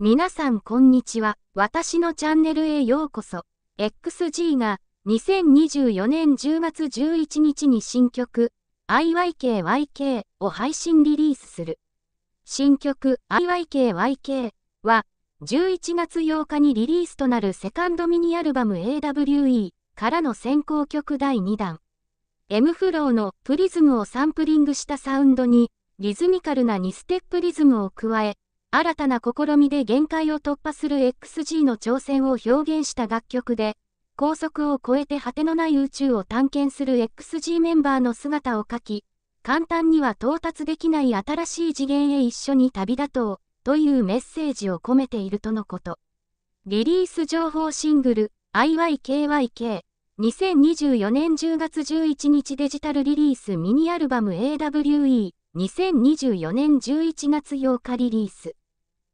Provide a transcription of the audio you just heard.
皆さんこんにちは。私のチャンネルへようこそ。XG が2024年10月11日に新曲 IYKYK を配信リリースする。新曲 IYKYK は11月8日にリリースとなるセカンドミニアルバム AWE からの先行曲第2弾。M フローのプリズムをサンプリングしたサウンドにリズミカルな2ステップリズムを加え、新たな試みで限界を突破する XG の挑戦を表現した楽曲で、高速を超えて果てのない宇宙を探検する XG メンバーの姿を描き、簡単には到達できない新しい次元へ一緒に旅立とう、というメッセージを込めているとのこと。リリース情報シングル、IYKYK、2024年10月11日デジタルリリースミニアルバム AWE、2024年11月8日リリース。